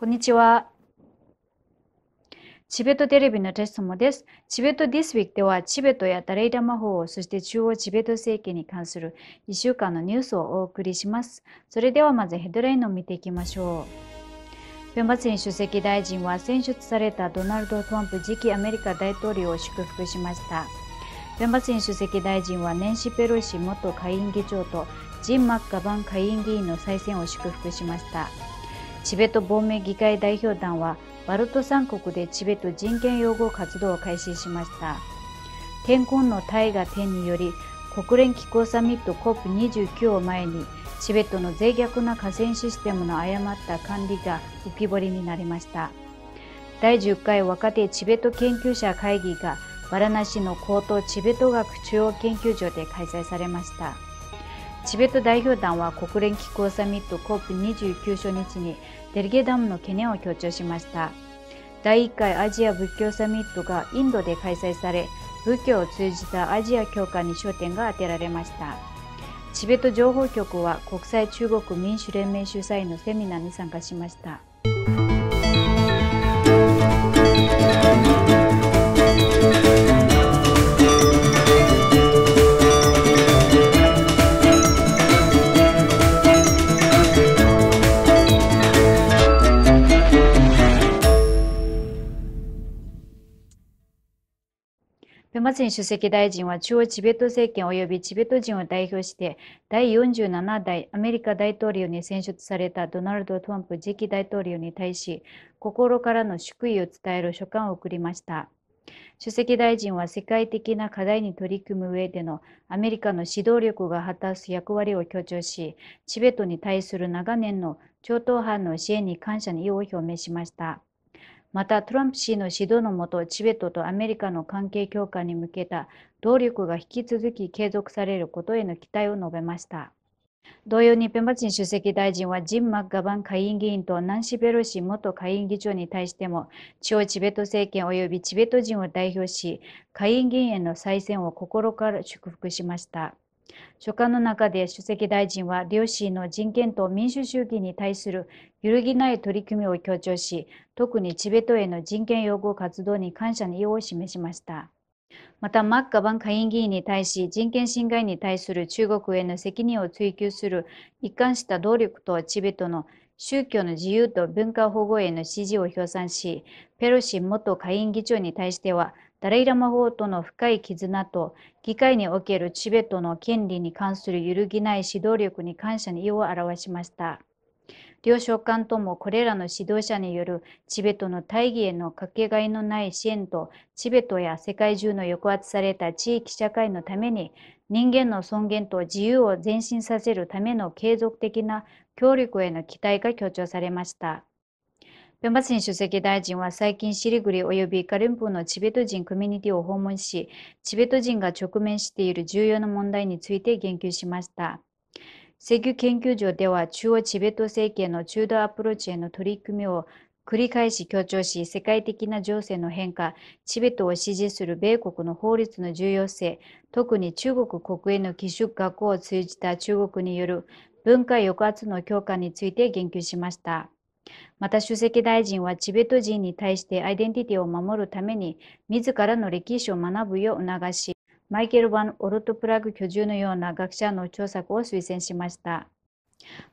こんにちは。チベットテレビのテストもです。チベット t h ス s Week では、チベットやダレイダ魔法、そして中央チベット政権に関する1週間のニュースをお送りします。それではまずヘッドラインを見ていきましょう。ペンバツェン主席大臣は選出されたドナルド・トランプ次期アメリカ大統領を祝福しました。ペンバツェン主席大臣はネンシ・ペロシ元下院議長とジン・マッカバン下院議員の再選を祝福しました。チベット亡命議会代表団はバルト三国でチベット人権擁護活動を開始しました。天候の大河天により国連気候サミット COP29 を前にチベットの脆弱な河川システムの誤った管理が浮き彫りになりました。第10回若手チベット研究者会議がバラナシの高等チベット学中央研究所で開催されました。チベット代表団は国連気候サミット COP29 初日にデルゲダムの懸念を強調しました。第1回アジア仏教サミットがインドで開催され、仏教を通じたアジア強化に焦点が当てられました。チベット情報局は国際中国民主連盟主催のセミナーに参加しました。マツ主席大臣は中央チベット政権及びチベット人を代表して第47代アメリカ大統領に選出されたドナルド・トランプ次期大統領に対し心からの祝意を伝える書簡を送りました。主席大臣は世界的な課題に取り組む上でのアメリカの指導力が果たす役割を強調し、チベットに対する長年の超党派の支援に感謝の意を表明しました。またトランプ氏の指導のもと、チベットとアメリカの関係強化に向けた動力が引き続き継続されることへの期待を述べました。同様にペンバチン主席大臣はジン・マッガバン下院議員とナンシベロシ元下院議長に対しても地方チベット政権及びチベット人を代表し下院議員への再選を心から祝福しました。書簡の中で主席大臣は両親の人権と民主主義に対する揺るぎない取り組みを強調し、特にチベットへの人権擁護活動に感謝の意を示しました。また、マッカバン下院議員に対し、人権侵害に対する中国への責任を追及する一貫した動力とチベットの宗教の自由と文化保護への支持を表賛し、ペロシ元下院議長に対しては、ダライ・ラマ法との深い絆と、議会におけるチベットの権利に関する揺るぎない指導力に感謝の意を表しました。両召喚ともこれらの指導者によるチベットの大義へのかけがえのない支援とチベットや世界中の抑圧された地域社会のために人間の尊厳と自由を前進させるための継続的な協力への期待が強調されました。ペョンバン主席大臣は最近シリグリ及びカレンプのチベット人コミュニティを訪問し、チベット人が直面している重要な問題について言及しました。石油研究所では中央チベット政権の中道アプローチへの取り組みを繰り返し強調し、世界的な情勢の変化、チベットを支持する米国の法律の重要性、特に中国国営の寄宿学校を通じた中国による文化抑圧の強化について言及しました。また、主席大臣はチベット人に対してアイデンティティを守るために、自らの歴史を学ぶよう促し、マイケル・ワン・オルトプラグ居住のような学者の著作を推薦しました。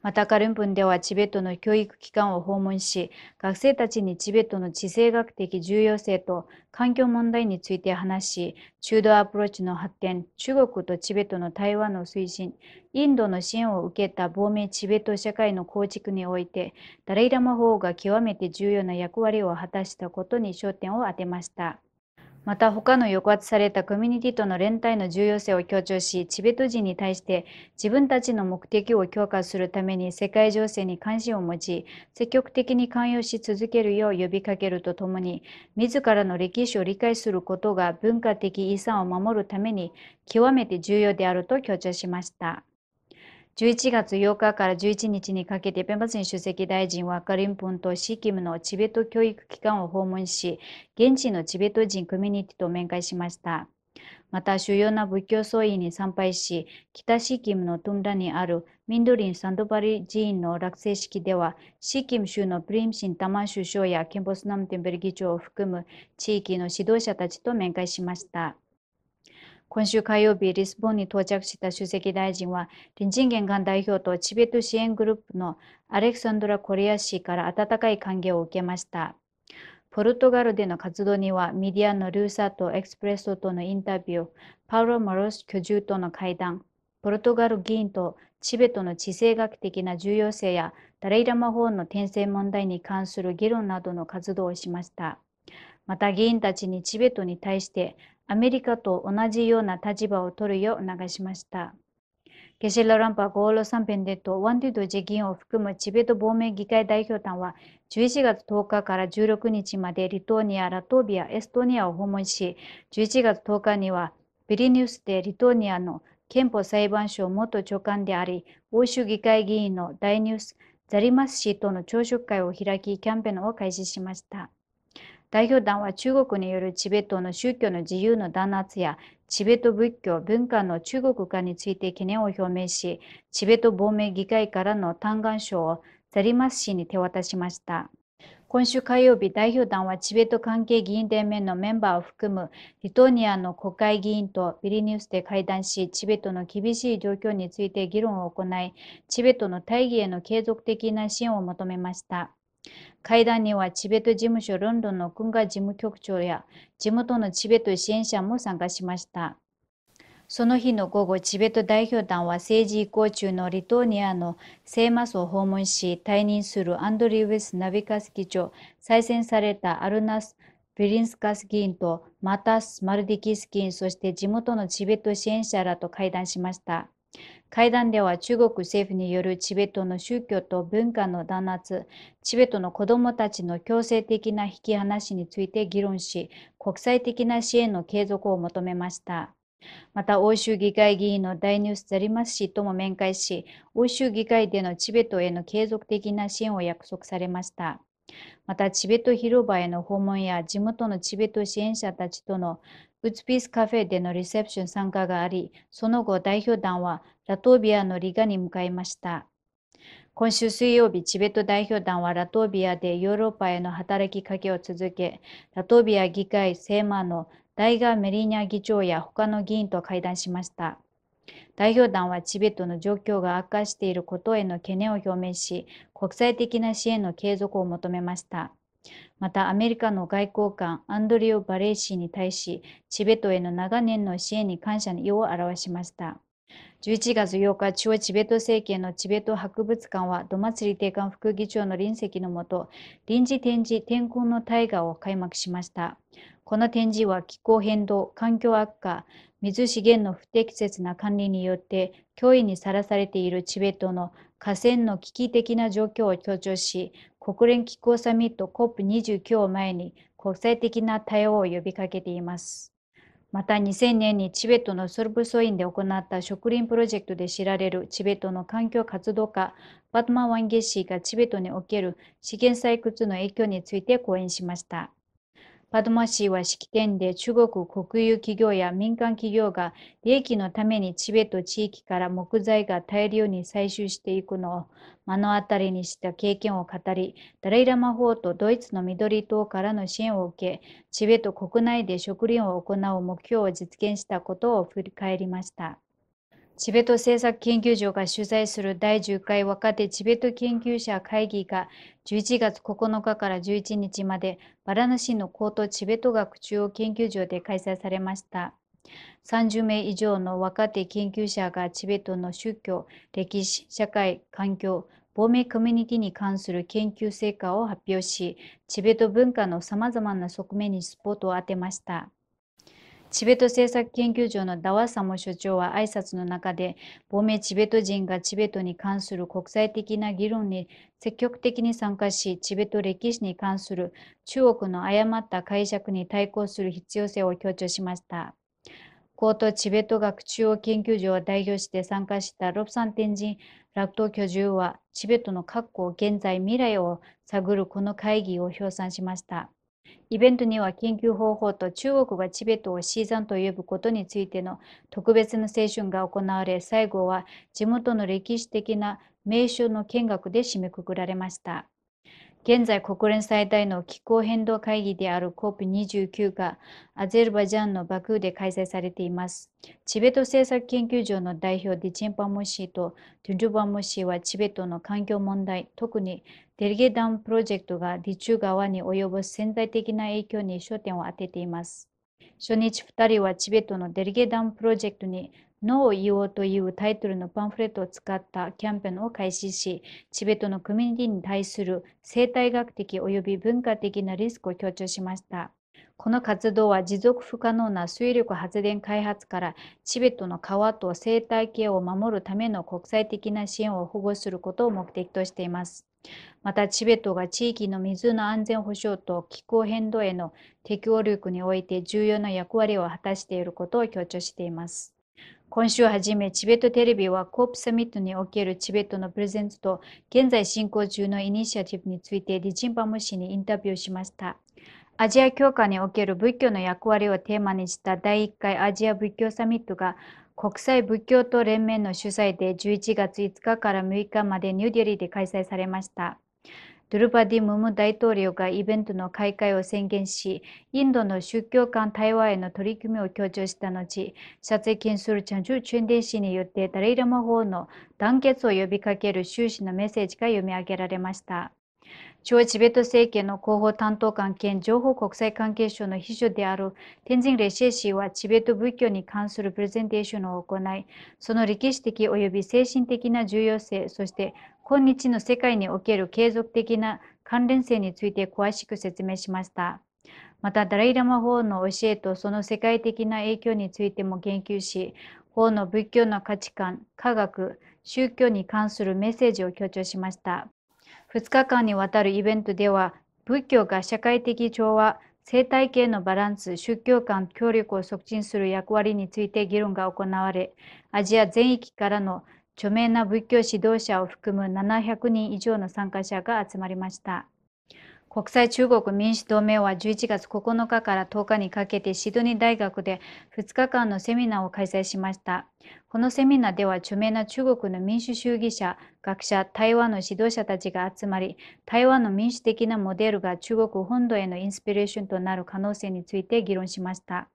またカルンプンではチベットの教育機関を訪問し、学生たちにチベットの地政学的重要性と環境問題について話し、中道アプローチの発展、中国とチベットの対話の推進、インドの支援を受けた亡命チベット社会の構築において、ダレイラマ法が極めて重要な役割を果たしたことに焦点を当てました。また他の抑圧されたコミュニティとの連帯の重要性を強調し、チベット人に対して自分たちの目的を強化するために世界情勢に関心を持ち、積極的に関与し続けるよう呼びかけるとともに、自らの歴史を理解することが文化的遺産を守るために極めて重要であると強調しました。11月8日から11日にかけて、ペンバセン主席大臣はカリンプンとシキムのチベット教育機関を訪問し、現地のチベット人コミュニティと面会しました。また、主要な仏教僧院に参拝し、北シキムのトゥンにあるミンドリン・サンドバリ寺院の落成式では、シキム州のプリムシン・タマン首相やケンボスナムテンベル議長を含む地域の指導者たちと面会しました。今週火曜日、リスボンに到着した主席大臣は、隣人玄関代表とチベット支援グループのアレクサンドラ・コリア氏から温かい歓迎を受けました。ポルトガルでの活動には、メディアのルーサとエクスプレッソとのインタビュー、パウロ・マロス居住との会談、ポルトガル議員とチベットの地政学的な重要性やダレイ・ラマ法の転生問題に関する議論などの活動をしました。また議員たちにチベットに対してアメリカと同じような立場を取るよう促しました。ケシラランパゴールン・デッとワンディドギンを含むチベット亡命議会代表団は11月10日から16日までリトーニア、ラトビア、エストニアを訪問し、11月10日にはビリニュースでリトーニアの憲法裁判所元長官であり、欧州議会議員の大ニュース、ザリマス氏との朝食会を開き、キャンペーンを開始しました。代表団は中国によるチベットの宗教の自由の弾圧やチベット仏教文化の中国化について懸念を表明し、チベット亡命議会からの嘆願書をザリマス氏に手渡しました。今週火曜日、代表団はチベット関係議員連盟のメンバーを含むリトニアの国会議員とビリニュースで会談し、チベットの厳しい状況について議論を行い、チベットの大義への継続的な支援を求めました。会談にはチベット事務所ロンドンの軍が事務局長や地元のチベット支援者も参加しました。その日の午後、チベット代表団は政治移行中のリトーニアのセーマスを訪問し、退任するアンドリー・ウェス・ナビカス議長、再選されたアルナス・ィリンスカス議員とマタス・マルディキス議員、そして地元のチベット支援者らと会談しました。会談では中国政府によるチベットの宗教と文化の弾圧、チベットの子どもたちの強制的な引き離しについて議論し、国際的な支援の継続を求めました。また、欧州議会議員の大ニュース・ザリマス氏とも面会し、欧州議会でのチベットへの継続的な支援を約束されました。また、チベット広場への訪問や地元のチベット支援者たちとのウツピースカフェでのリセプション参加があり、その後代表団はラトビアのリガに向かいました。今週水曜日、チベット代表団はラトビアでヨーロッパへの働きかけを続け、ラトビア議会セーマのダイガー・メリニャ議長や他の議員と会談しました。代表団はチベットの状況が悪化していることへの懸念を表明し、国際的な支援の継続を求めました。またアメリカの外交官アンドリオ・バレーシーに対し、チベットへの長年の支援に感謝の意を表しました。11月8日、中央チベット政権のチベット博物館は、土祭り定館副議長の臨席のもと、臨時展示天空の大河を開幕しました。この展示は気候変動、環境悪化、水資源の不適切な管理によって脅威にさらされているチベットの河川の危機的な状況を強調し、国連気候サミット COP29 を前に国際的な対応を呼びかけています。また2000年にチベットのソルブソインで行った植林プロジェクトで知られるチベットの環境活動家バトマン・ワンゲッシーがチベットにおける資源採掘の影響について講演しました。パドマーは式典で中国国有企業や民間企業が利益のためにチベット地域から木材が大量に採集していくのを目の当たりにした経験を語り、ダライラマ法とドイツの緑党からの支援を受け、チベット国内で植林を行う目標を実現したことを振り返りました。チベット政策研究所が主催する第10回若手チベット研究者会議が11月9日から11日までバラナ市の高等チベット学中央研究所で開催されました。30名以上の若手研究者がチベットの宗教、歴史、社会、環境、亡命コミュニティに関する研究成果を発表し、チベット文化の様々な側面にスポットを当てました。チベット政策研究所のダワサモ所長は挨拶の中で、亡命チベット人がチベットに関する国際的な議論に積極的に参加し、チベット歴史に関する中国の誤った解釈に対抗する必要性を強調しました。高等チベット学中央研究所を代表して参加したロプサン天神楽ト居住は、チベットの過去、現在、未来を探るこの会議を評賛しました。イベントには研究方法と中国がチベットをシーザンと呼ぶことについての特別な青春が行われ、最後は地元の歴史的な名所の見学で締めくくられました。現在国連最大の気候変動会議である COP29 がアゼルバジャンのバクーで開催されています。チベット政策研究所の代表ディチンパモーとトゥンジュバモーはチベットの環境問題、特にデルゲダムプロジェクトがチュー側に及ぼす潜在的な影響に焦点を当てています。初日2人はチベットのデルゲダムプロジェクトに No を言おうというタイトルのパンフレットを使ったキャンペーンを開始し、チベットのコミュニティに対する生態学的及び文化的なリスクを強調しました。この活動は持続不可能な水力発電開発からチベットの川と生態系を守るための国際的な支援を保護することを目的としています。またチベットが地域の水の安全保障と気候変動への適応力において重要な役割を果たしていることを強調しています。今週はじめ、チベットテレビはコープサミットにおけるチベットのプレゼンツと、現在進行中のイニシアティブについて、リチンパム氏にインタビューしました。アジア教科における仏教の役割をテーマにした第1回アジア仏教サミットが、国際仏教と連盟の主催で11月5日から6日までニューデリーで開催されました。ドゥルパディ・ムム大統領がイベントの開会を宣言し、インドの宗教間対話への取り組みを強調した後、撮影するチャンジュ・チュンデン氏によってダレイラマ法の団結を呼びかける習氏のメッセージが読み上げられました。超チベット政権の広報担当官兼情報国際関係省の秘書である天神レシェ氏はチベット仏教に関するプレゼンテーションを行い、その歴史的及び精神的な重要性、そして今日の世界における継続的な関連性について詳しく説明しました。また、ダライ・ラマ法の教えとその世界的な影響についても言及し、法の仏教の価値観、科学、宗教に関するメッセージを強調しました。2日間にわたるイベントでは、仏教が社会的調和、生態系のバランス、宗教間協力を促進する役割について議論が行われ、アジア全域からの著名な仏教指導者を含む700人以上の参加者が集まりました。国際中国民主同盟は11月9日から10日にかけてシドニー大学で2日間のセミナーを開催しました。このセミナーでは著名な中国の民主主義者、学者、台湾の指導者たちが集まり、台湾の民主的なモデルが中国本土へのインスピレーションとなる可能性について議論しました。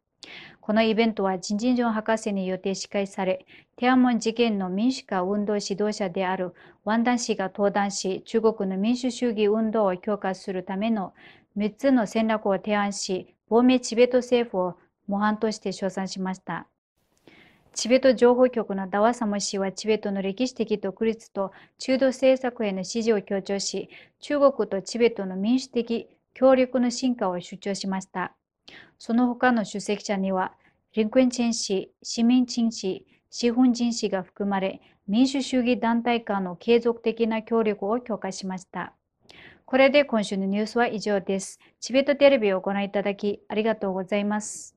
このイベントはジン・ジンジョン博士によって司会され、天安門事件の民主化運動指導者であるワンダン氏が登壇し、中国の民主主義運動を強化するための3つの戦略を提案し、亡命チベット政府を模範として称賛しました。チベット情報局のダワサモ氏はチベットの歴史的独立と中道政策への支持を強調し、中国とチベットの民主的協力の進化を主張しました。その他の出席者には、ンクエチェン氏、市民陳氏、資本人氏が含まれ、民主主義団体間の継続的な協力を強化しました。これで今週のニュースは以上です。チベットテレビをご覧いただきありがとうございます。